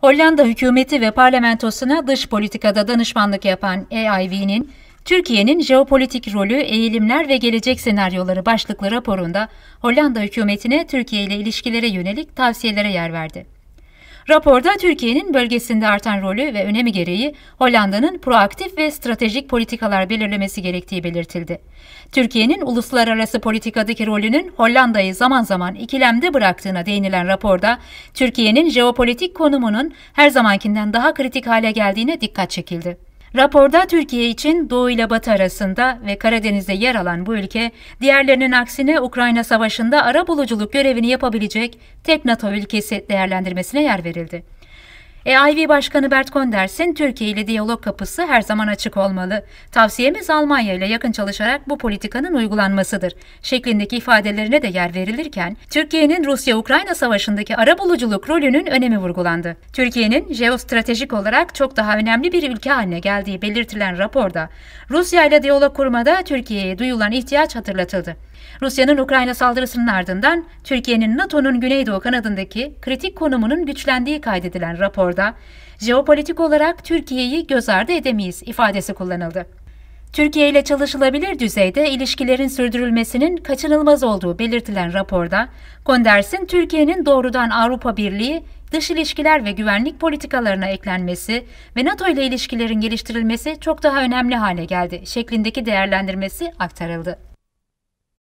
Hollanda hükümeti ve parlamentosuna dış politikada danışmanlık yapan EIV'nin Türkiye'nin jeopolitik rolü, eğilimler ve gelecek senaryoları başlıklı raporunda Hollanda hükümetine Türkiye ile ilişkilere yönelik tavsiyelere yer verdi. Raporda Türkiye'nin bölgesinde artan rolü ve önemi gereği Hollanda'nın proaktif ve stratejik politikalar belirlemesi gerektiği belirtildi. Türkiye'nin uluslararası politikadaki rolünün Hollanda'yı zaman zaman ikilemde bıraktığına değinilen raporda Türkiye'nin jeopolitik konumunun her zamankinden daha kritik hale geldiğine dikkat çekildi. Raporda Türkiye için Doğu ile Batı arasında ve Karadeniz'de yer alan bu ülke, diğerlerinin aksine Ukrayna Savaşı'nda ara buluculuk görevini yapabilecek tek NATO ülkesi değerlendirmesine yer verildi. EIV Başkanı Bert Konders'in Türkiye ile diyalog kapısı her zaman açık olmalı. Tavsiyemiz Almanya ile yakın çalışarak bu politikanın uygulanmasıdır. Şeklindeki ifadelerine de yer verilirken, Türkiye'nin Rusya-Ukrayna savaşındaki arabuluculuk rolünün önemi vurgulandı. Türkiye'nin jeostratejik olarak çok daha önemli bir ülke haline geldiği belirtilen raporda, Rusya ile diyalog kurmada Türkiye'ye duyulan ihtiyaç hatırlatıldı. Rusya'nın Ukrayna saldırısının ardından Türkiye'nin NATO'nun Güneydoğu kanadındaki kritik konumunun güçlendiği kaydedilen raporda, Avrupa'da jeopolitik olarak Türkiye'yi göz ardı edemeyiz ifadesi kullanıldı. Türkiye ile çalışılabilir düzeyde ilişkilerin sürdürülmesinin kaçınılmaz olduğu belirtilen raporda, Konders'in Türkiye'nin doğrudan Avrupa Birliği dış ilişkiler ve güvenlik politikalarına eklenmesi ve NATO ile ilişkilerin geliştirilmesi çok daha önemli hale geldi şeklindeki değerlendirmesi aktarıldı.